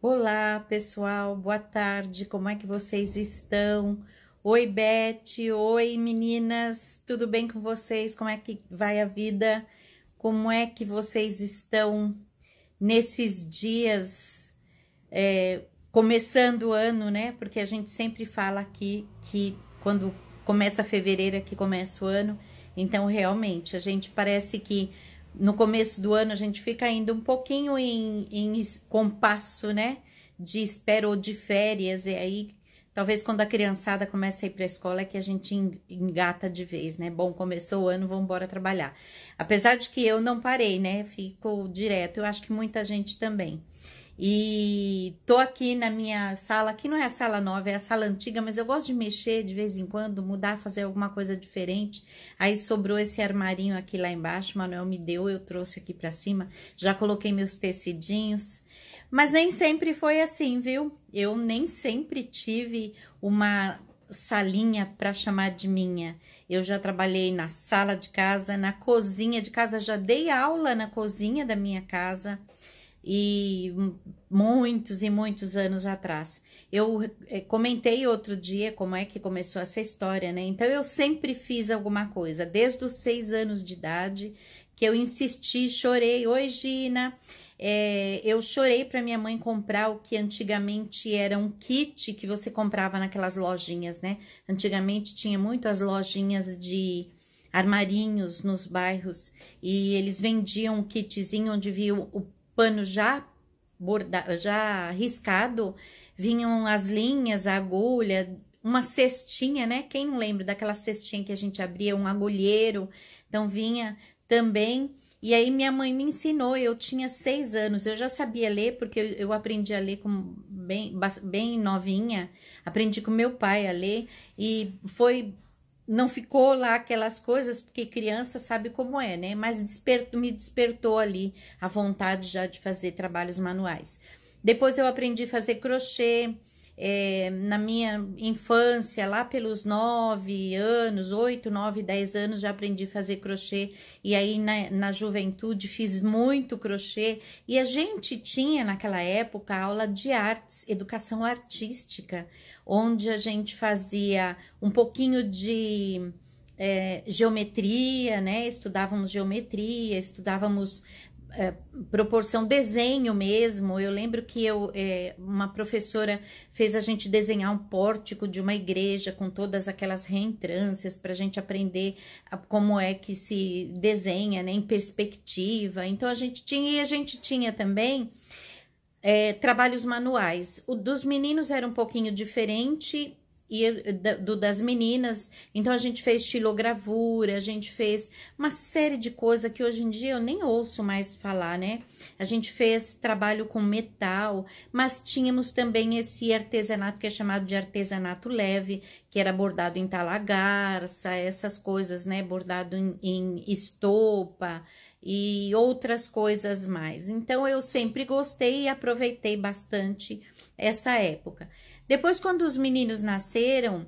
Olá, pessoal, boa tarde, como é que vocês estão? Oi, Beth, oi, meninas, tudo bem com vocês? Como é que vai a vida? Como é que vocês estão nesses dias, é, começando o ano, né? Porque a gente sempre fala aqui que quando começa fevereiro é que começa o ano, então realmente a gente parece que no começo do ano a gente fica ainda um pouquinho em, em compasso, né? De espera ou de férias, e aí talvez quando a criançada começa a ir para a escola é que a gente engata de vez, né? Bom, começou o ano, vamos embora trabalhar. Apesar de que eu não parei, né? Fico direto, eu acho que muita gente também. E tô aqui na minha sala, que não é a sala nova, é a sala antiga, mas eu gosto de mexer de vez em quando, mudar, fazer alguma coisa diferente. Aí sobrou esse armarinho aqui lá embaixo, o Manuel me deu, eu trouxe aqui pra cima. Já coloquei meus tecidinhos. Mas nem sempre foi assim, viu? Eu nem sempre tive uma salinha para chamar de minha. Eu já trabalhei na sala de casa, na cozinha de casa, já dei aula na cozinha da minha casa e muitos e muitos anos atrás. Eu é, comentei outro dia como é que começou essa história, né? Então eu sempre fiz alguma coisa, desde os seis anos de idade, que eu insisti, chorei. Oi, Gina. É, eu chorei para minha mãe comprar o que antigamente era um kit que você comprava naquelas lojinhas, né? Antigamente tinha muito as lojinhas de armarinhos nos bairros e eles vendiam um kitzinho onde via o pano já bordado, já riscado, vinham as linhas, a agulha, uma cestinha, né? Quem não lembra daquela cestinha que a gente abria, um agulheiro, então vinha também. E aí minha mãe me ensinou, eu tinha seis anos, eu já sabia ler, porque eu, eu aprendi a ler com bem, bem novinha, aprendi com meu pai a ler, e foi não ficou lá aquelas coisas, porque criança sabe como é, né? Mas desperto, me despertou ali a vontade já de fazer trabalhos manuais. Depois eu aprendi a fazer crochê, é, na minha infância, lá pelos 9 anos, 8, 9, 10 anos, já aprendi a fazer crochê. E aí, na, na juventude, fiz muito crochê. E a gente tinha, naquela época, aula de artes, educação artística, onde a gente fazia um pouquinho de... É, geometria, né? Estudávamos geometria, estudávamos é, proporção desenho mesmo. Eu lembro que eu, é, uma professora fez a gente desenhar um pórtico de uma igreja com todas aquelas reentrâncias para a gente aprender a, como é que se desenha, né, em perspectiva. Então a gente tinha e a gente tinha também é, trabalhos manuais. O dos meninos era um pouquinho diferente e do, das meninas. Então a gente fez xilogravura, a gente fez uma série de coisas que hoje em dia eu nem ouço mais falar, né? A gente fez trabalho com metal, mas tínhamos também esse artesanato que é chamado de artesanato leve, que era bordado em talagarça, essas coisas, né? Bordado em, em estopa e outras coisas mais. Então eu sempre gostei e aproveitei bastante essa época. Depois, quando os meninos nasceram,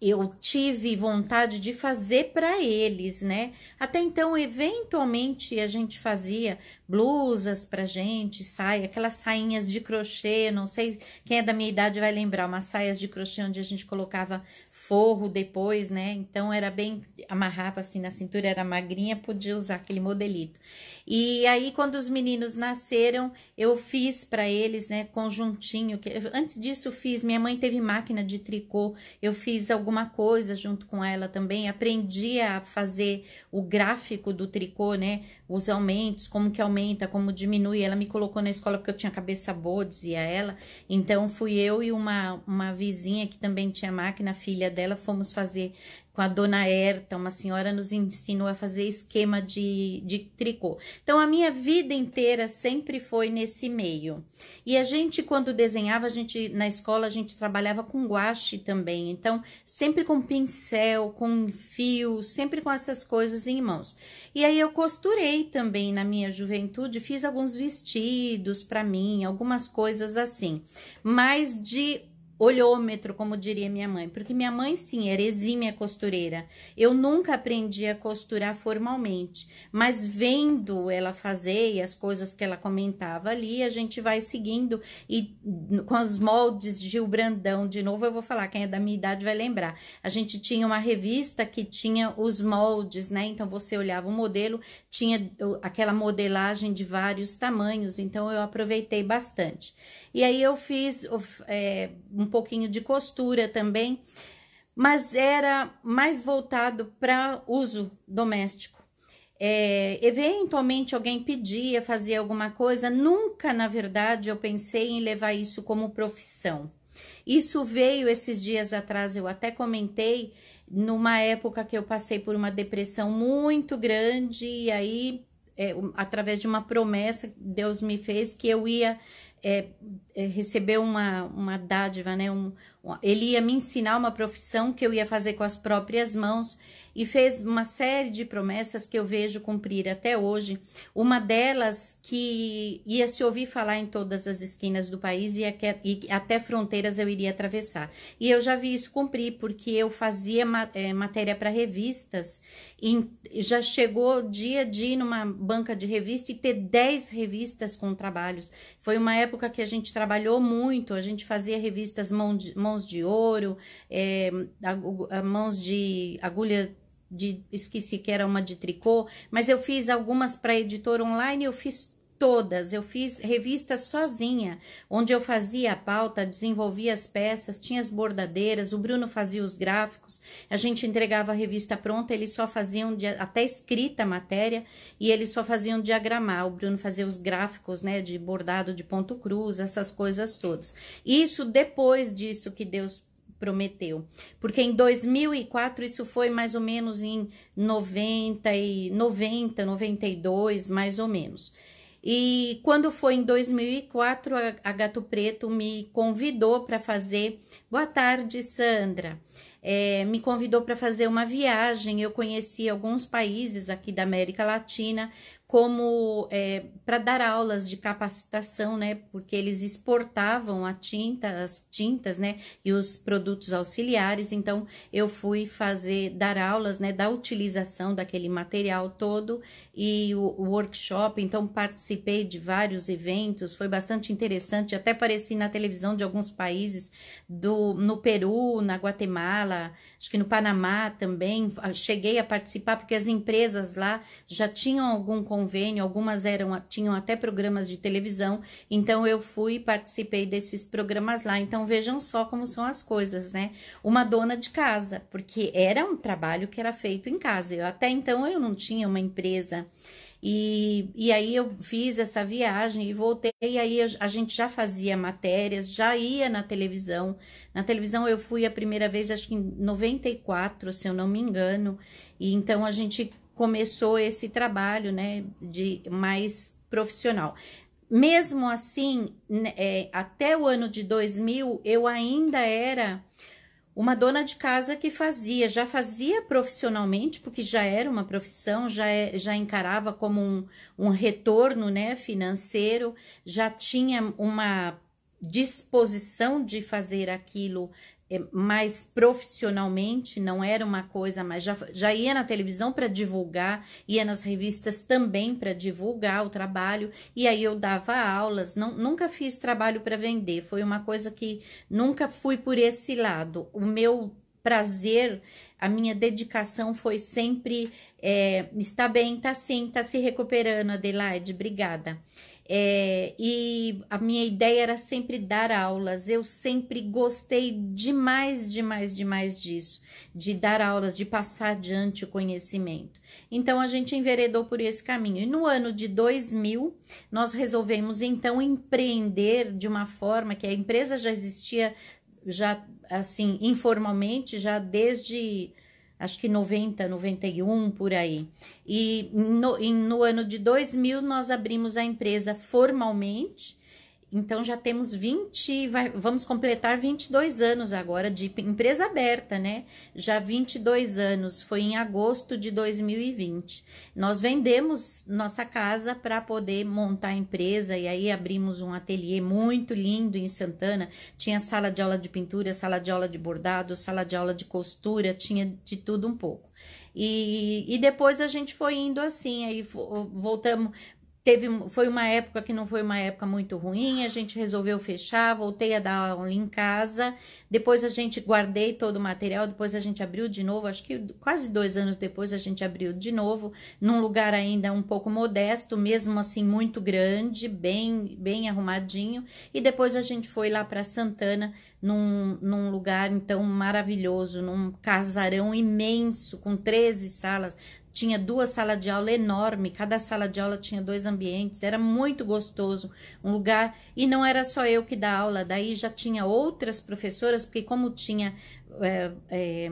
eu tive vontade de fazer para eles, né? Até então, eventualmente, a gente fazia blusas pra gente, saia, aquelas sainhas de crochê, não sei quem é da minha idade vai lembrar, umas saias de crochê onde a gente colocava forro depois, né? Então era bem amarrava assim na cintura, era magrinha, podia usar aquele modelito. E aí quando os meninos nasceram, eu fiz para eles, né, conjuntinho, que antes disso fiz, minha mãe teve máquina de tricô, eu fiz alguma coisa junto com ela também, aprendi a fazer o gráfico do tricô, né? Os aumentos, como que aumenta, como diminui. Ela me colocou na escola porque eu tinha cabeça boa, dizia ela. Então fui eu e uma uma vizinha que também tinha máquina, filha dela, fomos fazer com a dona Erta, uma senhora nos ensinou a fazer esquema de, de tricô. Então, a minha vida inteira sempre foi nesse meio. E a gente, quando desenhava, a gente, na escola, a gente trabalhava com guache também. Então, sempre com pincel, com fio, sempre com essas coisas em mãos. E aí, eu costurei também na minha juventude, fiz alguns vestidos para mim, algumas coisas assim. Mas de olhômetro, como diria minha mãe, porque minha mãe sim era exímia costureira. Eu nunca aprendi a costurar formalmente, mas vendo ela fazer e as coisas que ela comentava ali, a gente vai seguindo e com os moldes Gil Brandão, de novo eu vou falar, quem é da minha idade vai lembrar. A gente tinha uma revista que tinha os moldes, né? Então você olhava o modelo, tinha aquela modelagem de vários tamanhos, então eu aproveitei bastante. E aí eu fiz é, um um pouquinho de costura também, mas era mais voltado para uso doméstico. É, eventualmente alguém pedia, fazia alguma coisa, nunca, na verdade, eu pensei em levar isso como profissão. Isso veio esses dias atrás, eu até comentei, numa época que eu passei por uma depressão muito grande, e aí, é, através de uma promessa que Deus me fez, que eu ia é, é uma, uma dádiva, né? Um, ele ia me ensinar uma profissão que eu ia fazer com as próprias mãos e fez uma série de promessas que eu vejo cumprir até hoje. Uma delas que ia se ouvir falar em todas as esquinas do país e, até fronteiras eu iria atravessar. E eu já vi isso cumprir, porque eu fazia é, matéria para revistas e já chegou dia a dia numa banca de revista e ter 10 revistas com trabalhos. Foi uma época que a gente trabalhou muito, a gente fazia revistas mão, de, mão mãos de ouro, é, mãos de agulha de esqueci que era uma de tricô, mas eu fiz algumas para editor online, eu fiz todas. Eu fiz revista sozinha, onde eu fazia a pauta, desenvolvia as peças, tinha as bordadeiras, o Bruno fazia os gráficos, a gente entregava a revista pronta, eles só faziam até escrita a matéria e eles só faziam diagramar. O Bruno fazia os gráficos, né, de bordado de ponto cruz, essas coisas todas. Isso depois disso que Deus prometeu. Porque em 2004, isso foi mais ou menos em 90 e 90, 92, mais ou menos. E quando foi em 2004, a, Gato Preto me convidou para fazer. Boa tarde, Sandra. É, me convidou para fazer uma viagem. Eu conheci alguns países aqui da América Latina como é, para dar aulas de capacitação, né? Porque eles exportavam a tinta, as tintas, né? E os produtos auxiliares. Então, eu fui fazer, dar aulas, né? Da utilização daquele material todo e o, o workshop. Então, participei de vários eventos, foi bastante interessante. Até apareci na televisão de alguns países, do, no Peru, na Guatemala, acho que no Panamá também, ah, cheguei a participar porque as empresas lá já tinham algum convênio, algumas eram tinham até programas de televisão, então eu fui e participei desses programas lá. Então vejam só como são as coisas, né? Uma dona de casa, porque era um trabalho que era feito em casa. Eu até então eu não tinha uma empresa e, e aí eu fiz essa viagem e voltei, e aí a gente já fazia matérias, já ia na televisão. Na televisão eu fui a primeira vez, acho que em 94, se eu não me engano. E então a gente começou esse trabalho, né, de mais profissional. Mesmo assim, né, é, até o ano de 2000, eu ainda era uma dona de casa que fazia, já fazia profissionalmente, porque já era uma profissão, já, é, já encarava como um, um retorno né, financeiro, já tinha uma disposição de fazer aquilo é, mais profissionalmente, não era uma coisa, mas já, já ia na televisão para divulgar, ia nas revistas também para divulgar o trabalho, e aí eu dava aulas, não, nunca fiz trabalho para vender, foi uma coisa que nunca fui por esse lado. O meu prazer, a minha dedicação foi sempre é, está bem, está sim, está se recuperando, Adelaide, obrigada. É, e a minha ideia era sempre dar aulas. Eu sempre gostei demais, demais, demais disso, de dar aulas, de passar adiante o conhecimento. Então a gente enveredou por esse caminho. E no ano de 2000, nós resolvemos então empreender de uma forma que a empresa já existia já assim informalmente já desde acho que 90, 91 por aí. E no, em, no ano de 2000 nós abrimos a empresa formalmente então já temos 20, vai, vamos completar 22 anos agora de empresa aberta, né? Já 22 anos, foi em agosto de 2020. Nós vendemos nossa casa para poder montar a empresa e aí abrimos um ateliê muito lindo em Santana. Tinha sala de aula de pintura, sala de aula de bordado, sala de aula de costura, tinha de tudo um pouco. E, e, depois a gente foi indo assim, aí voltamos, Teve, foi uma época que não foi uma época muito ruim, a gente resolveu fechar, voltei a dar aula em casa, depois a gente guardei todo o material, depois a gente abriu de novo, acho que quase dois anos depois a gente abriu de novo, num lugar ainda um pouco modesto, mesmo assim muito grande, bem, bem arrumadinho, e depois a gente foi lá para Santana, num, num lugar então maravilhoso, num casarão imenso, com 13 salas, tinha duas salas de aula enorme, cada sala de aula tinha dois ambientes, era muito gostoso, um lugar. E não era só eu que dava aula, daí já tinha outras professoras, porque como tinha é, é,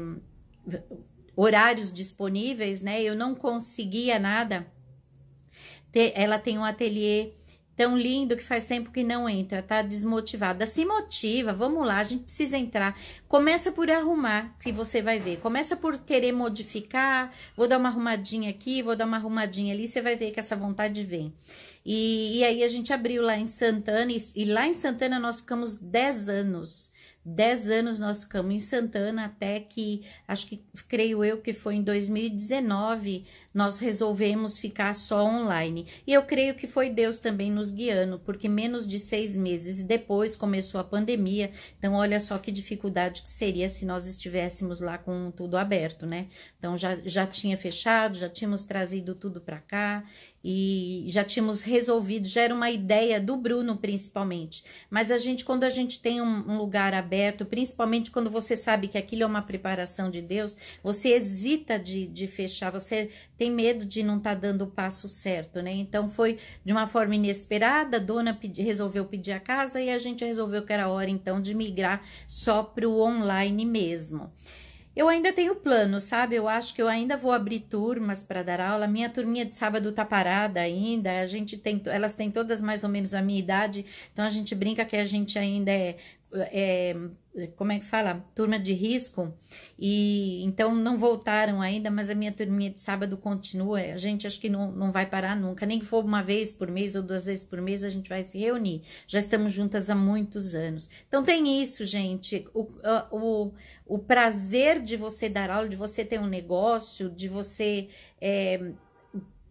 horários disponíveis, né? Eu não conseguia nada. Ela tem um ateliê tão lindo que faz tempo que não entra, tá desmotivada. Se motiva, vamos lá, a gente precisa entrar. Começa por arrumar, que você vai ver. Começa por querer modificar, vou dar uma arrumadinha aqui, vou dar uma arrumadinha ali, você vai ver que essa vontade vem. E, e aí a gente abriu lá em Santana, e, e lá em Santana nós ficamos 10 anos. 10 anos nós ficamos em Santana até que, acho que, creio eu, que foi em 2019, nós resolvemos ficar só online. E eu creio que foi Deus também nos guiando, porque menos de seis meses depois começou a pandemia. Então, olha só que dificuldade que seria se nós estivéssemos lá com tudo aberto, né? Então, já, já tinha fechado, já tínhamos trazido tudo para cá e já tínhamos resolvido, já era uma ideia do Bruno principalmente. Mas a gente, quando a gente tem um, um, lugar aberto, principalmente quando você sabe que aquilo é uma preparação de Deus, você hesita de, de fechar, você tem medo de não estar tá dando o passo certo, né? Então foi de uma forma inesperada, a dona pedi, resolveu pedir a casa e a gente resolveu que era hora então de migrar só para o online mesmo. Eu ainda tenho plano, sabe? Eu acho que eu ainda vou abrir turmas para dar aula. Minha turminha de sábado tá parada ainda. A gente tem, elas têm todas mais ou menos a minha idade, então a gente brinca que a gente ainda é é, como é que fala? Turma de risco, e então não voltaram ainda, mas a minha turminha de sábado continua. A gente acho que não, não vai parar nunca, nem que for uma vez por mês ou duas vezes por mês, a gente vai se reunir. Já estamos juntas há muitos anos. Então tem isso, gente. O, o, o prazer de você dar aula, de você ter um negócio, de você. É,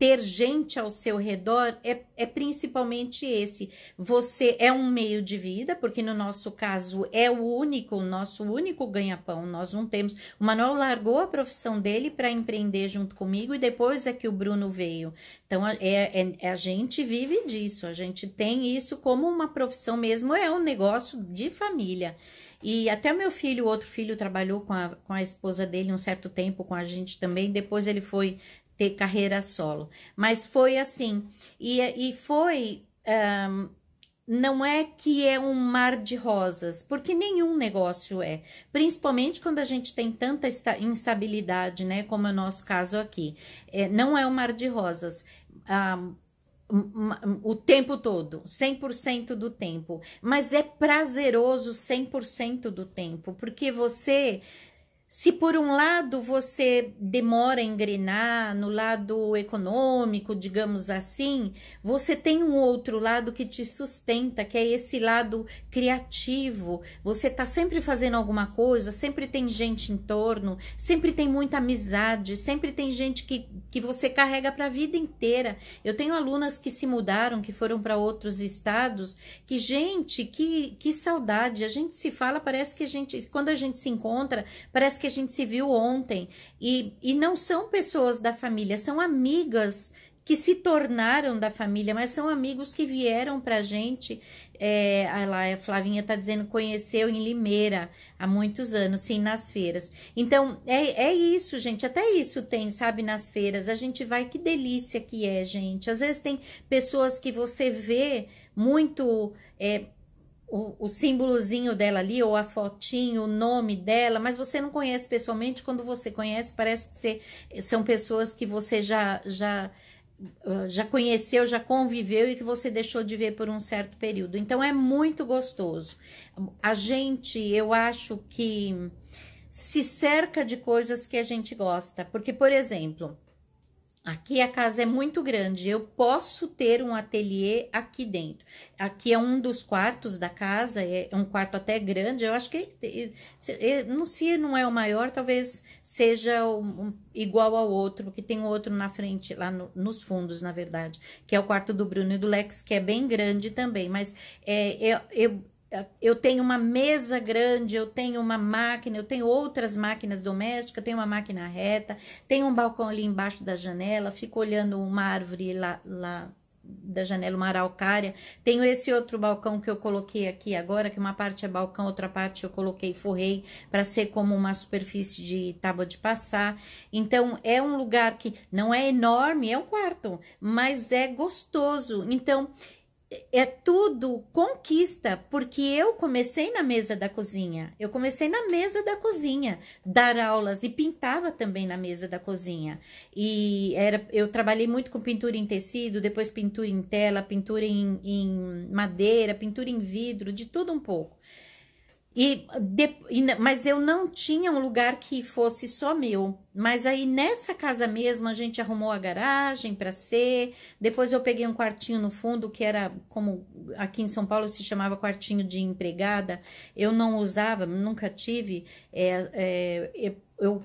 ter gente ao seu redor é, é principalmente esse. Você é um meio de vida, porque no nosso caso é o único, o nosso único ganha-pão. Nós não temos. O Manuel largou a profissão dele para empreender junto comigo e depois é que o Bruno veio. Então é, é, é, a gente vive disso, a gente tem isso como uma profissão mesmo, é um negócio de família. E até meu filho, outro filho, trabalhou com a, com a esposa dele um certo tempo com a gente também. Depois ele foi ter carreira solo. Mas foi assim. E, e foi. Um, não é que é um mar de rosas, porque nenhum negócio é, principalmente quando a gente tem tanta instabilidade, né? Como é o nosso caso aqui. É, não é um mar de rosas. Um, ah, o tempo todo, 100% do tempo, mas é prazeroso 100% do tempo, porque você se por um lado você demora a engrenar no lado econômico, digamos assim, você tem um outro lado que te sustenta, que é esse lado criativo. Você está sempre fazendo alguma coisa, sempre tem gente em torno, sempre tem muita amizade, sempre tem gente que, que você carrega para a vida inteira. Eu tenho alunas que se mudaram, que foram para outros estados, que gente, que, que saudade. A gente se fala, parece que a gente, quando a gente se encontra, parece que que a gente se viu ontem. E, e não são pessoas da família, são amigas que se tornaram da família, mas são amigos que vieram pra gente. É, lá, a Flavinha tá dizendo, conheceu em Limeira há muitos anos, sim, nas feiras. Então, é, é isso, gente, até isso tem, sabe, nas feiras. A gente vai, que delícia que é, gente. Às vezes tem pessoas que você vê muito é, o, o símbolozinho dela ali, ou a fotinho, o nome dela, mas você não conhece pessoalmente. Quando você conhece, parece que você, são pessoas que você já, já, ah, já conheceu, já conviveu e que você deixou de ver por um certo período. Então, é muito gostoso. A gente, eu acho que se cerca de coisas que a gente gosta. Porque, por exemplo, Aqui a casa é muito grande, eu posso ter um ateliê aqui dentro. Aqui é um dos quartos da casa, é, é um quarto até grande, eu acho que, é, não se não é o maior, talvez seja igual ao outro, porque tem outro na frente, lá no, nos fundos, na verdade, que é o quarto do Bruno e do Lex, que é bem grande também, mas é, é eu eu tenho uma mesa grande, eu tenho uma máquina, eu tenho outras máquinas domésticas, tenho uma máquina reta, tenho um balcão ali embaixo da janela, fico olhando uma árvore lá, lá da janela, uma araucária. Tenho esse outro balcão que eu coloquei aqui agora, que uma parte é balcão, outra parte eu coloquei forrei para ser como uma superfície de tábua de passar. Então é um lugar que não é enorme, é um quarto, mas é gostoso. Então é tudo conquista, porque eu comecei na mesa da cozinha. Eu comecei na mesa da cozinha, dar aulas e pintava também na mesa da cozinha. E era, eu trabalhei muito com pintura em tecido, depois pintura em tela, pintura em, em madeira, pintura em vidro, de tudo um pouco. E, de, mas eu não tinha um lugar que fosse só meu. Mas aí nessa casa mesmo a gente arrumou a garagem para ser. Depois eu peguei um quartinho no fundo que era como aqui em São Paulo se chamava quartinho de empregada. Eu não usava, nunca tive. É, é, eu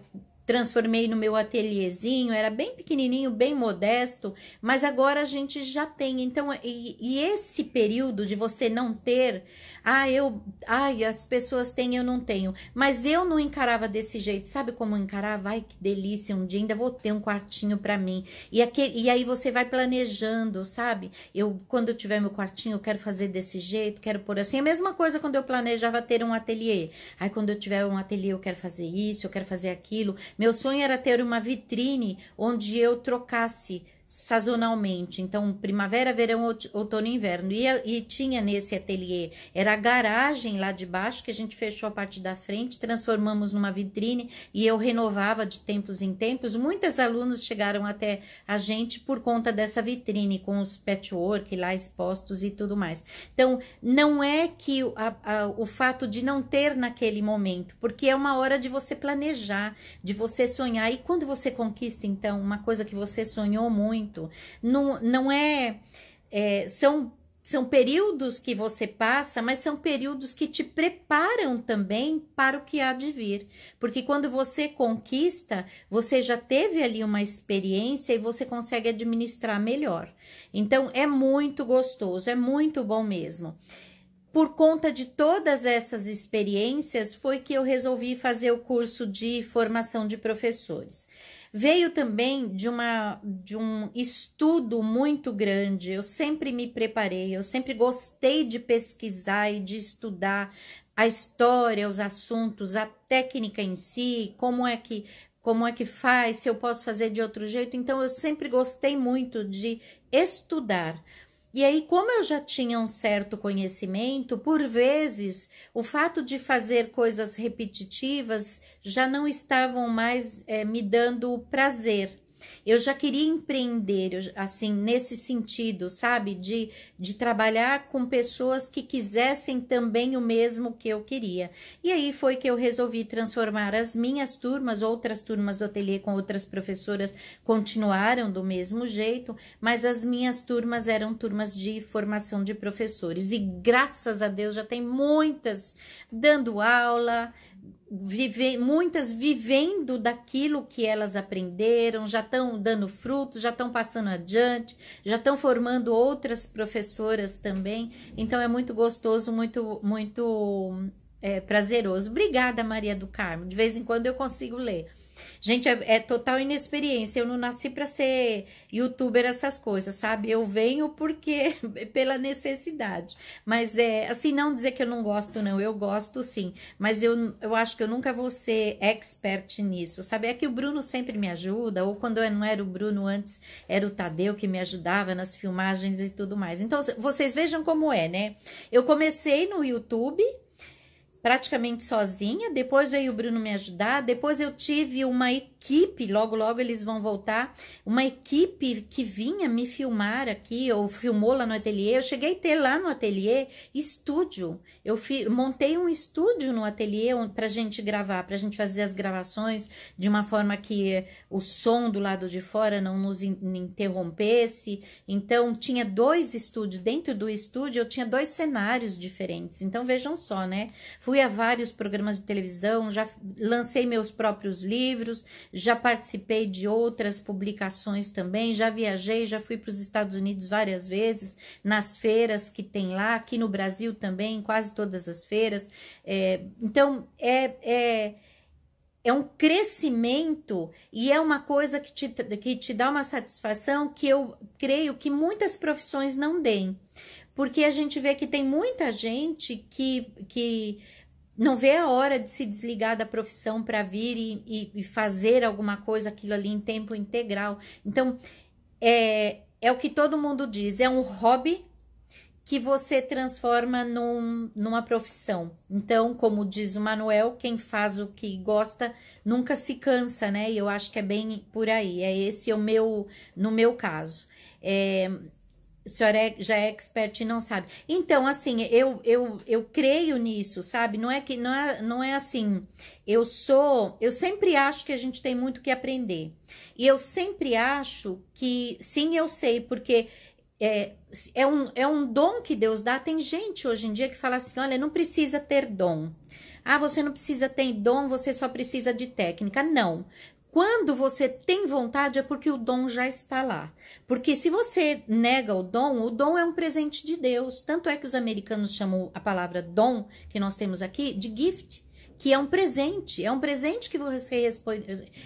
transformei no meu ateliêzinho, era bem pequenininho, bem modesto, mas agora a gente já tem. Então, e, e, esse período de você não ter, ah, eu, ai, as pessoas têm, eu não tenho. Mas eu não encarava desse jeito, sabe como encarava? Ai, que delícia, um dia ainda vou ter um quartinho para mim. E, aquele, e aí você vai planejando, sabe? Eu, quando eu tiver meu quartinho, eu quero fazer desse jeito, quero por assim. A mesma coisa quando eu planejava ter um ateliê. aí quando eu tiver um ateliê, eu quero fazer isso, eu quero fazer aquilo meu sonho era ter uma vitrine onde eu trocasse sazonalmente, então primavera, verão, outono e inverno. E, e, tinha nesse ateliê, era a garagem lá de baixo que a gente fechou a parte da frente, transformamos numa vitrine e eu renovava de tempos em tempos. Muitas alunas chegaram até a gente por conta dessa vitrine com os patchwork lá expostos e tudo mais. Então, não é que a, a, o fato de não ter naquele momento, porque é uma hora de você planejar, de você sonhar. E quando você conquista então uma coisa que você sonhou muito muito. Não, não é, é são são períodos que você passa, mas são períodos que te preparam também para o que há de vir. Porque quando você conquista, você já teve ali uma experiência e você consegue administrar melhor. Então é muito gostoso, é muito bom mesmo. Por conta de todas essas experiências, foi que eu resolvi fazer o curso de formação de professores. Veio também de, uma, de um estudo muito grande. Eu sempre me preparei, eu sempre gostei de pesquisar e de estudar a história, os assuntos, a técnica em si, como é que como é que faz, se eu posso fazer de outro jeito. Então eu sempre gostei muito de estudar. E aí, como eu já tinha um certo conhecimento, por vezes o fato de fazer coisas repetitivas já não estavam mais é, me dando prazer. Eu já queria empreender, assim, nesse sentido, sabe? De, de trabalhar com pessoas que quisessem também o mesmo que eu queria. E aí foi que eu resolvi transformar as minhas turmas, outras turmas do ateliê com outras professoras continuaram do mesmo jeito, mas as minhas turmas eram turmas de formação de professores. E graças a Deus já tem muitas dando aula, vive, muitas vivendo daquilo que elas aprenderam, já estão dando frutos, já estão passando adiante, já estão formando outras professoras também. Então é muito gostoso, muito, muito é, prazeroso. Obrigada, Maria do Carmo. De vez em quando eu consigo ler. Gente, é, é total inexperiência. Eu não nasci para ser youtuber, essas coisas, sabe? Eu venho porque pela necessidade. Mas é assim, não dizer que eu não gosto, não. Eu gosto sim. Mas eu, eu acho que eu nunca vou ser expert nisso, sabe? É que o Bruno sempre me ajuda, ou quando eu não era o Bruno antes, era o Tadeu que me ajudava nas filmagens e tudo mais. Então, vocês vejam como é, né? Eu comecei no YouTube praticamente sozinha. Depois veio o Bruno me ajudar. Depois eu tive uma equipe, logo logo eles vão voltar, uma equipe que vinha me filmar aqui, ou filmou lá no ateliê, eu cheguei a ter lá no ateliê estúdio, eu fi, montei um estúdio no ateliê a gente gravar, a gente fazer as gravações de uma forma que o som do lado de fora não nos interrompesse, então tinha dois estúdios, dentro do estúdio eu tinha dois cenários diferentes, então vejam só, né, fui a vários programas de televisão, já lancei meus próprios livros, já participei de outras publicações também, já viajei, já fui para os Estados Unidos várias vezes, nas feiras que tem lá, aqui no Brasil também, quase todas as feiras. É, então, é, é é um crescimento e é uma coisa que te, que te dá uma satisfação que eu creio que muitas profissões não deem. Porque a gente vê que tem muita gente que, que não vê a hora de se desligar da profissão para vir e, e, e, fazer alguma coisa, aquilo ali em tempo integral. Então, é, é o que todo mundo diz, é um hobby que você transforma num, numa profissão. Então, como diz o Manuel, quem faz o que gosta nunca se cansa, né? E eu acho que é bem por aí. É esse o meu, no meu caso. É, senhora é, já é expert e não sabe. Então, assim, eu, eu, eu creio nisso, sabe? Não é que não é, não é assim. Eu sou, eu sempre acho que a gente tem muito que aprender. E eu sempre acho que sim, eu sei, porque é, é, um, é um dom que Deus dá. Tem gente hoje em dia que fala assim: olha, não precisa ter dom. Ah, você não precisa ter dom, você só precisa de técnica. Não. Quando você tem vontade é porque o dom já está lá. Porque se você nega o dom, o dom é um presente de Deus. Tanto é que os americanos chamam a palavra dom, que nós temos aqui, de gift que é um presente, é um presente que você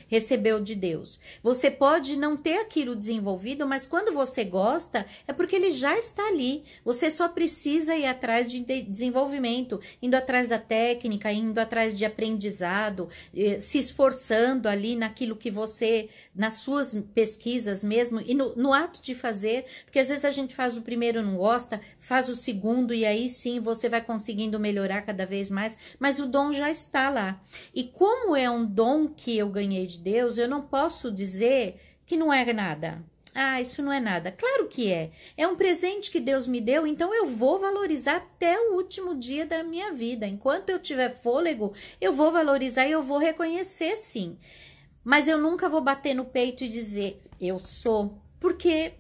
recebeu de Deus. Você pode não ter aquilo desenvolvido, mas quando você gosta, é porque ele já está ali. Você só precisa ir atrás de desenvolvimento, indo atrás da técnica, indo atrás de aprendizado, eh, se esforçando ali naquilo que você, nas suas pesquisas mesmo, e no, no ato de fazer, porque às vezes a gente faz o primeiro não gosta, faz o segundo e aí sim você vai conseguindo melhorar cada vez mais, mas o dom já está está lá. E como é um dom que eu ganhei de Deus, eu não posso dizer que não é nada. Ah, isso não é nada. Claro que é. É um presente que Deus me deu, então eu vou valorizar até o último dia da minha vida. Enquanto eu tiver fôlego, eu vou valorizar e eu vou reconhecer sim. Mas eu nunca vou bater no peito e dizer eu sou, porque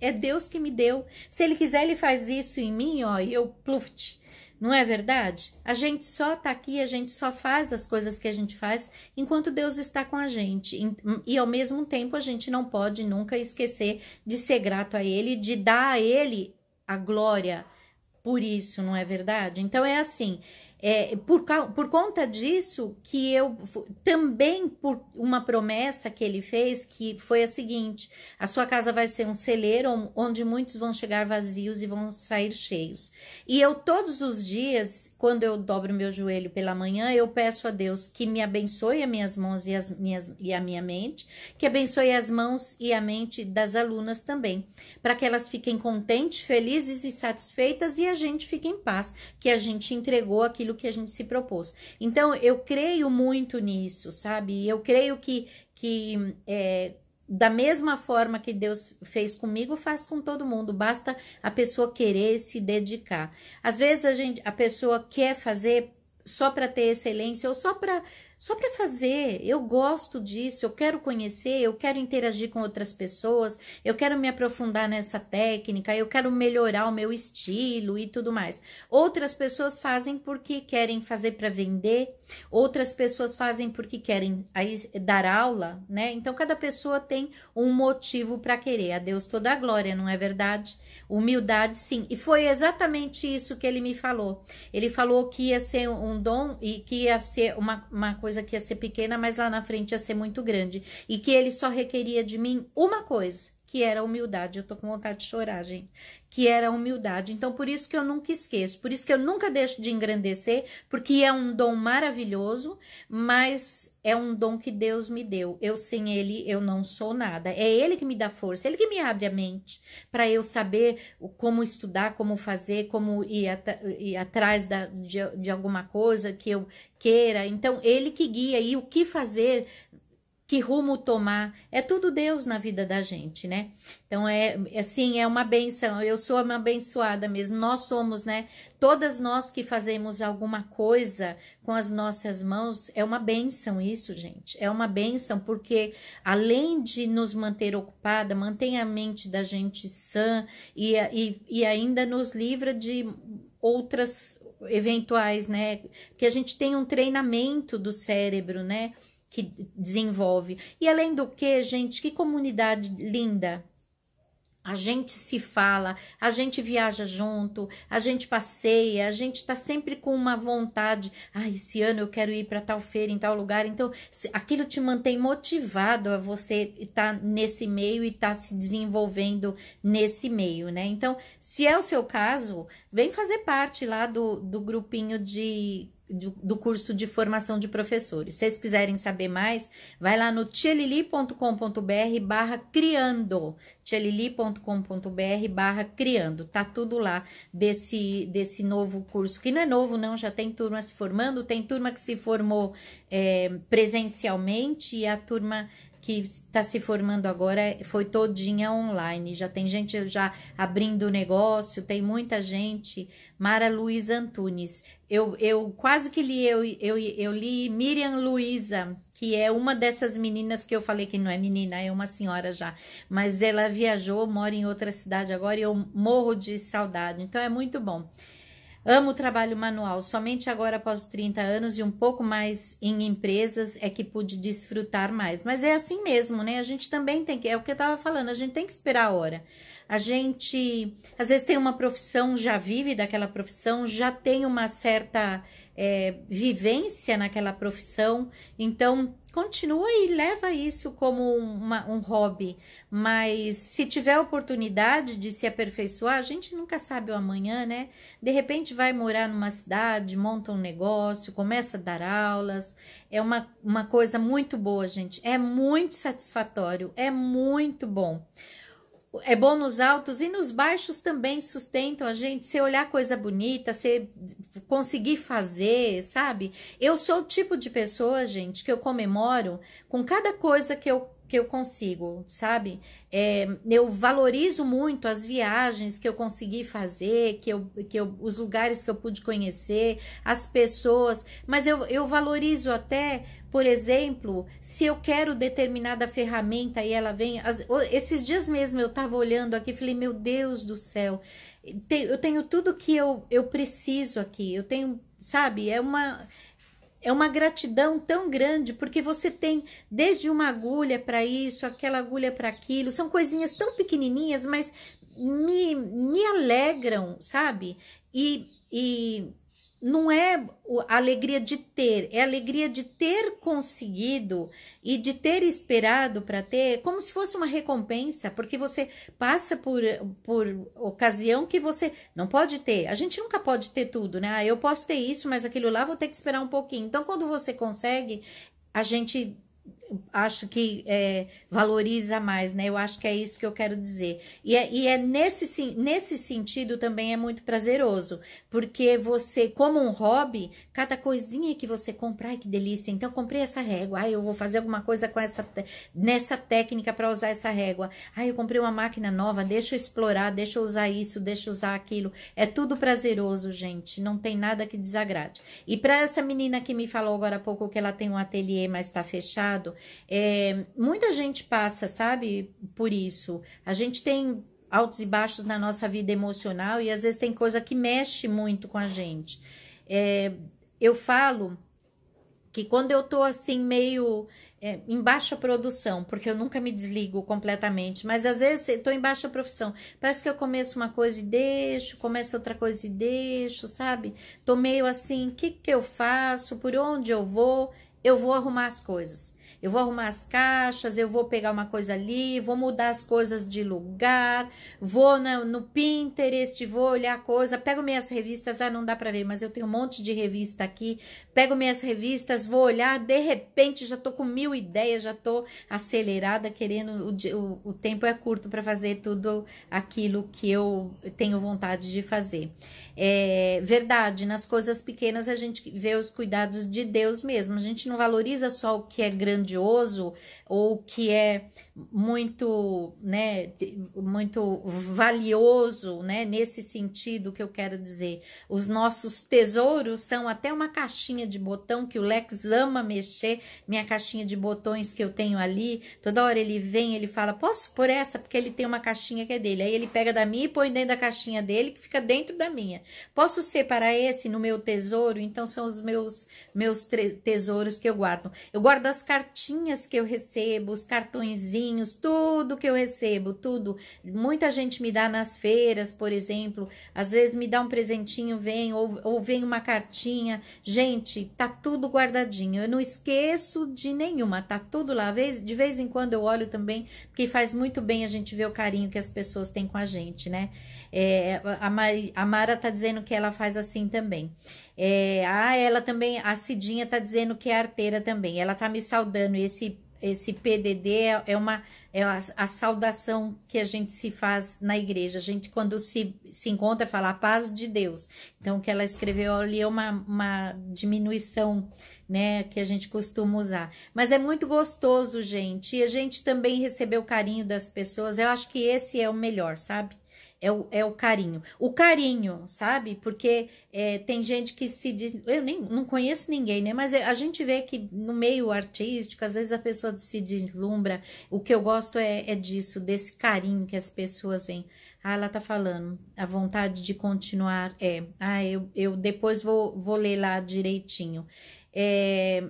é Deus que me deu. Se ele quiser, ele faz isso em mim, ó, e eu pluft. Não é verdade? A gente só está aqui, a gente só faz as coisas que a gente faz enquanto Deus está com a gente. E ao mesmo tempo, a gente não pode nunca esquecer de ser grato a Ele, de dar a Ele a glória por isso, não é verdade? Então é assim: é, por, por conta disso que eu também por uma promessa que ele fez que foi a seguinte: a sua casa vai ser um celeiro onde muitos vão chegar vazios e vão sair cheios. E eu todos os dias, quando eu dobro meu joelho pela manhã, eu peço a Deus que me abençoe as minhas mãos e, as minhas, e a minha mente, que abençoe as mãos e a mente das alunas também, para que elas fiquem contentes, felizes e satisfeitas e a gente fique em paz, que a gente entregou aquilo aquilo que a gente se propôs. Então, eu creio muito nisso, sabe? Eu creio que, que é, da mesma forma que Deus fez comigo, faz com todo mundo. Basta a pessoa querer se dedicar. Às vezes a, gente, a pessoa quer fazer só para ter excelência ou só para só para fazer. Eu gosto disso, eu quero conhecer, eu quero interagir com outras pessoas, eu quero me aprofundar nessa técnica, eu quero melhorar o meu estilo e tudo mais. Outras pessoas fazem porque querem fazer para vender, outras pessoas fazem porque querem dar aula, né? Então cada pessoa tem um motivo para querer. A Deus toda a glória, não é verdade? Humildade, sim. E foi exatamente isso que ele me falou. Ele falou que ia ser um dom e que ia ser uma, uma coisa coisa que ia ser pequena, mas lá na frente ia ser muito grande. E que ele só requeria de mim uma coisa: que era a humildade. Eu tô com vontade de chorar, gente. Que era a humildade. Então, por isso que eu nunca esqueço, por isso que eu nunca deixo de engrandecer, porque é um dom maravilhoso, mas é um dom que Deus me deu. Eu sem ele eu não sou nada. É ele que me dá força, ele que me abre a mente para eu saber como estudar, como fazer, como ir, at ir atrás da, de, de alguma coisa que eu queira. Então ele que guia e o que fazer que rumo tomar. É tudo Deus na vida da gente, né? Então é assim, é uma benção. Eu sou uma abençoada mesmo. Nós somos, né? Todas nós que fazemos alguma coisa com as nossas mãos, é uma benção isso, gente. É uma benção porque além de nos manter ocupada, mantém a mente da gente sã e, e, e ainda nos livra de outras eventuais, né? Que a gente tem um treinamento do cérebro, né? que desenvolve. E além do que, gente, que comunidade linda. A gente se fala, a gente viaja junto, a gente passeia, a gente está sempre com uma vontade. Ah, esse ano eu quero ir para tal feira, em tal lugar. Então, aquilo te mantém motivado a você estar tá nesse meio e estar tá se desenvolvendo nesse meio, né? Então, se é o seu caso, vem fazer parte lá do, do grupinho de do, curso de formação de professores. Se vocês quiserem saber mais, vai lá no tchelili.com.br barra criando. tchelili.com.br barra criando. Tá tudo lá desse, desse novo curso, que não é novo não, já tem turma se formando, tem turma que se formou é, presencialmente e a turma que está se formando agora é, foi todinha online. Já tem gente já abrindo negócio, tem muita gente. Mara Luiz Antunes. Eu, eu quase que li, eu, eu, eu li Miriam Luiza, que é uma dessas meninas que eu falei que não é menina, é uma senhora já. Mas ela viajou, mora em outra cidade agora e eu morro de saudade. Então é muito bom. Amo o trabalho manual. Somente agora, após 30 anos e um pouco mais em empresas, é que pude desfrutar mais. Mas é assim mesmo, né? A gente também tem que. É o que eu estava falando, a gente tem que esperar a hora. A gente, às vezes, tem uma profissão, já vive daquela profissão, já tem uma certa é, vivência naquela profissão. Então, continua e leva isso como uma, um hobby. Mas se tiver oportunidade de se aperfeiçoar, a gente nunca sabe o amanhã, né? De repente vai morar numa cidade, monta um negócio, começa a dar aulas. É uma, uma coisa muito boa, gente. É muito satisfatório, é muito bom é bom nos altos e nos baixos também sustentam a gente. Você olhar coisa bonita, você conseguir fazer, sabe? Eu sou o tipo de pessoa, gente, que eu comemoro com cada coisa que eu que eu consigo, sabe? É, eu valorizo muito as viagens que eu consegui fazer, que eu, que eu, os lugares que eu pude conhecer, as pessoas, mas eu, eu valorizo até, por exemplo, se eu quero determinada ferramenta e ela vem. As, esses dias mesmo eu estava olhando aqui e falei, meu Deus do céu, eu tenho tudo que eu, eu preciso aqui, eu tenho, sabe? É uma é uma gratidão tão grande porque você tem desde uma agulha para isso, aquela agulha para aquilo, são coisinhas tão pequenininhas, mas me, me alegram, sabe? E, e não é a alegria de ter, é a alegria de ter conseguido e de ter esperado para ter, como se fosse uma recompensa, porque você passa por, por ocasião que você não pode ter. A gente nunca pode ter tudo, né? Ah, eu posso ter isso, mas aquilo lá vou ter que esperar um pouquinho. Então, quando você consegue, a gente acho que é, valoriza mais, né? Eu acho que é isso que eu quero dizer. E é, e é nesse, nesse sentido também é muito prazeroso, porque você, como um hobby, cada coisinha que você comprar, ai que delícia, então comprei essa régua, ai eu vou fazer alguma coisa com essa, nessa técnica para usar essa régua, ai eu comprei uma máquina nova, deixa eu explorar, deixa eu usar isso, deixa eu usar aquilo. É tudo prazeroso, gente, não tem nada que desagrade. E para essa menina que me falou agora há pouco que ela tem um ateliê, mas está fechado, é, muita gente passa, sabe, por isso. A gente tem altos e baixos na nossa vida emocional e às vezes tem coisa que mexe muito com a gente. É, eu falo que quando eu tô assim meio é, em baixa produção, porque eu nunca me desligo completamente, mas às vezes eu tô em baixa profissão, parece que eu começo uma coisa e deixo, começo outra coisa e deixo, sabe? Tô meio assim, o que que eu faço? Por onde eu vou? Eu vou arrumar as coisas. Eu vou arrumar as caixas, eu vou pegar uma coisa ali, vou mudar as coisas de lugar, vou no, no Pinterest, vou olhar a coisa, pego minhas revistas, ah, não dá para ver, mas eu tenho um monte de revista aqui, pego minhas revistas, vou olhar, de repente já tô com mil ideias, já tô acelerada, querendo, o, o, o tempo é curto para fazer tudo aquilo que eu tenho vontade de fazer. É verdade, nas coisas pequenas a gente vê os cuidados de Deus mesmo. A gente não valoriza só o que é grandioso ou o que é muito, né, muito valioso, né, nesse sentido que eu quero dizer. Os nossos tesouros são até uma caixinha de botão que o Lex ama mexer, minha caixinha de botões que eu tenho ali. Toda hora ele vem, ele fala: "Posso por essa?" porque ele tem uma caixinha que é dele. Aí ele pega da minha e põe dentro da caixinha dele, que fica dentro da minha. Posso separar esse no meu tesouro? Então são os meus meus tesouros que eu guardo. Eu guardo as cartinhas que eu recebo, os cartõezinhos tudo que eu recebo, tudo. Muita gente me dá nas feiras, por exemplo, às vezes me dá um presentinho, vem, ou, ou vem uma cartinha. Gente, tá tudo guardadinho. Eu não esqueço de nenhuma, tá tudo lá. De vez em quando eu olho também, porque faz muito bem a gente ver o carinho que as pessoas têm com a gente, né? É, a, Mari, a Mara tá dizendo que ela faz assim também. É, ah, ela também, a Cidinha tá dizendo que é arteira também. Ela tá me saudando. Esse esse PDD é, é, uma é a, a, saudação que a gente se faz na igreja. A gente, quando se, se encontra, fala a paz de Deus. Então, o que ela escreveu ali é uma, uma diminuição, né, que a gente costuma usar. Mas é muito gostoso, gente. E a gente também recebeu o carinho das pessoas. Eu acho que esse é o melhor, sabe? é o, é o carinho. O carinho, sabe? Porque é, tem gente que se diz. Eu nem, não conheço ninguém, né? Mas é, a gente vê que no meio artístico, às vezes a pessoa se deslumbra. O que eu gosto é, é disso, desse carinho que as pessoas veem. Ah, ela tá falando. A vontade de continuar é. Ah, eu, eu depois vou, vou ler lá direitinho. É,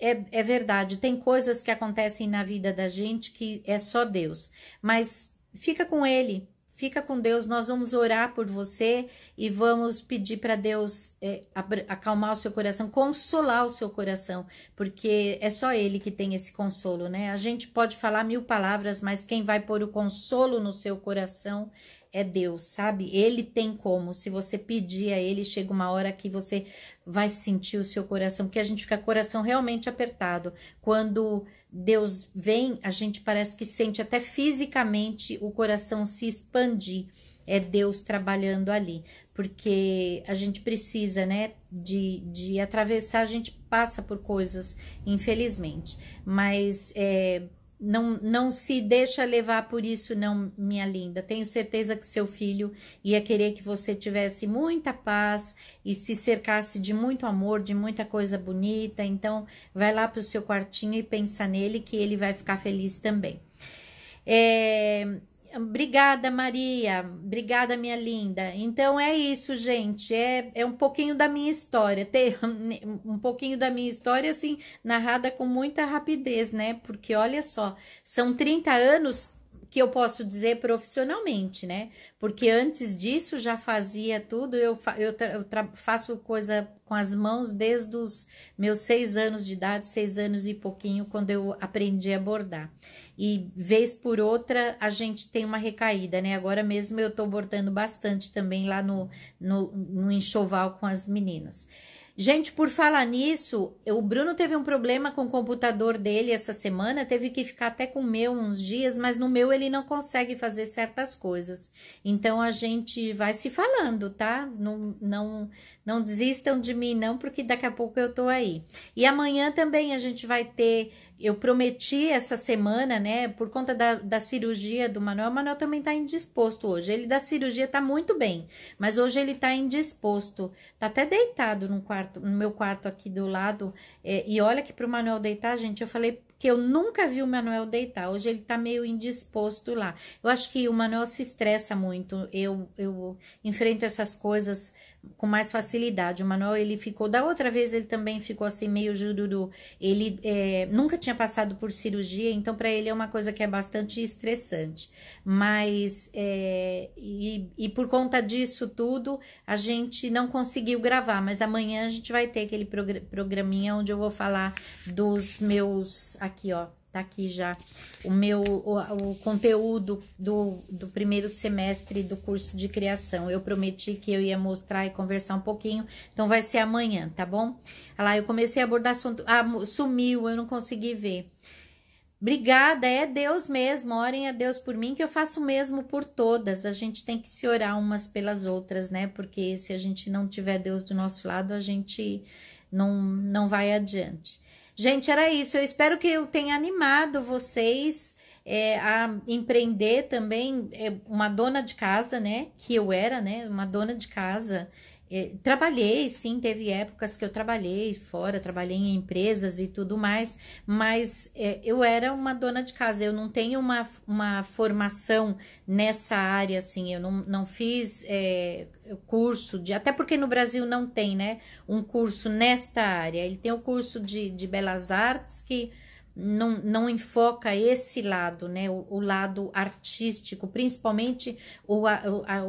é, é verdade, tem coisas que acontecem na vida da gente que é só Deus, mas fica com Ele, Fica com Deus, nós vamos orar por você e vamos pedir para Deus é, acalmar o seu coração, consolar o seu coração, porque é só Ele que tem esse consolo, né? A gente pode falar mil palavras, mas quem vai pôr o consolo no seu coração é Deus, sabe? Ele tem como. Se você pedir a Ele, chega uma hora que você vai sentir o seu coração, porque a gente fica coração realmente apertado. Quando Deus vem, a gente parece que sente até fisicamente o coração se expandir. É Deus trabalhando ali, porque a gente precisa, né, de, de atravessar, a gente passa por coisas, infelizmente. Mas é, não, não se deixa levar por isso, não, minha linda. Tenho certeza que seu filho ia querer que você tivesse muita paz e se cercasse de muito amor, de muita coisa bonita. Então, vai lá para o seu quartinho e pensa nele que ele vai ficar feliz também. É, Obrigada, Maria. Obrigada, minha linda. Então é isso, gente. É, é um pouquinho da minha história. Ter um pouquinho da minha história, assim, narrada com muita rapidez, né? Porque olha só, são 30 anos que eu posso dizer profissionalmente, né? Porque antes disso já fazia tudo, eu, eu, eu faço coisa com as mãos desde os meus seis anos de idade, seis anos e pouquinho, quando eu aprendi a bordar. E vez por outra a gente tem uma recaída, né? Agora mesmo eu tô bordando bastante também lá no, no, no enxoval com as meninas. Gente, por falar nisso, o Bruno teve um problema com o computador dele essa semana, teve que ficar até com o meu uns dias, mas no meu ele não consegue fazer certas coisas. Então a gente vai se falando, tá? Não, não, não desistam de mim, não, porque daqui a pouco eu tô aí. E amanhã também a gente vai ter eu prometi essa semana, né, por conta da, da cirurgia do Manuel, o Manuel também tá indisposto hoje. Ele da cirurgia tá muito bem, mas hoje ele tá indisposto. Tá até deitado no quarto, no meu quarto aqui do lado. É, e olha que pro Manuel deitar, gente, eu falei que eu nunca vi o Manuel deitar. Hoje ele tá meio indisposto lá. Eu acho que o Manuel se estressa muito. Eu, eu enfrento essas coisas com mais facilidade. O Manuel, ele ficou... Da outra vez, ele também ficou assim, meio jururu. Ele é, nunca tinha passado por cirurgia, então para ele é uma coisa que é bastante estressante. Mas, é, e, e por conta disso tudo, a gente não conseguiu gravar. Mas amanhã a gente vai ter aquele programinha onde eu vou falar dos meus... Aqui, ó tá aqui já o meu o, o conteúdo do, do primeiro semestre do curso de criação. Eu prometi que eu ia mostrar e conversar um pouquinho, então vai ser amanhã, tá bom? Olha lá, eu comecei a abordar assunto, ah, sumiu, eu não consegui ver. Obrigada, é Deus mesmo. Orem a Deus por mim, que eu faço o mesmo por todas. A gente tem que se orar umas pelas outras, né? Porque se a gente não tiver Deus do nosso lado, a gente não, não vai adiante. Gente, era isso. Eu espero que eu tenha animado vocês é, a empreender também. É uma dona de casa, né? Que eu era, né? Uma dona de casa. É, trabalhei, sim, teve épocas que eu trabalhei fora, trabalhei em empresas e tudo mais, mas é, eu era uma dona de casa, eu não tenho uma, uma formação nessa área, assim, eu não, não fiz é, curso de. Até porque no Brasil não tem, né, um curso nesta área. Ele tem o curso de, de belas artes que não, não enfoca esse lado, né? O, o lado artístico, principalmente o,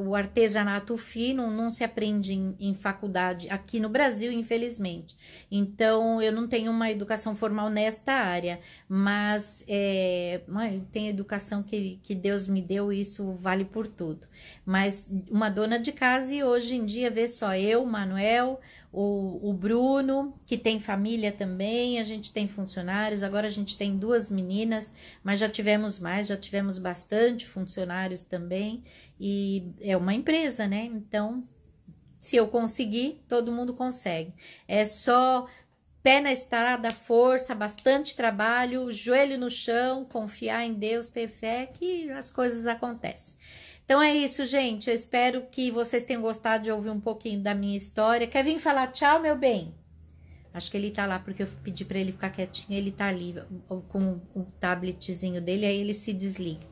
o, artesanato fino não se aprende em, em, faculdade aqui no Brasil, infelizmente. Então, eu não tenho uma educação formal nesta área, mas é, tem educação que, que Deus me deu e isso vale por tudo. Mas uma dona de casa e hoje em dia vê só eu, Manuel, o, o Bruno, que tem família também, a gente tem funcionários, agora a gente tem duas meninas, mas já tivemos mais, já tivemos bastante funcionários também, e é uma empresa, né? Então, se eu conseguir, todo mundo consegue. É só pé na estrada, força, bastante trabalho, joelho no chão, confiar em Deus, ter fé que as coisas acontecem. Então é isso, gente. Eu espero que vocês tenham gostado de ouvir um pouquinho da minha história. Quer vir falar tchau, meu bem? Acho que ele tá lá porque eu pedi para ele ficar quietinho, ele tá ali com o tabletzinho dele, aí ele se desliga.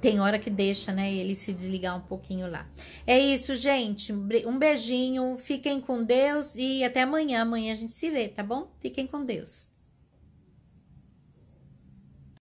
Tem hora que deixa, né, ele se desligar um pouquinho lá. É isso, gente. Um beijinho, fiquem com Deus e até amanhã. Amanhã a gente se vê, tá bom? Fiquem com Deus.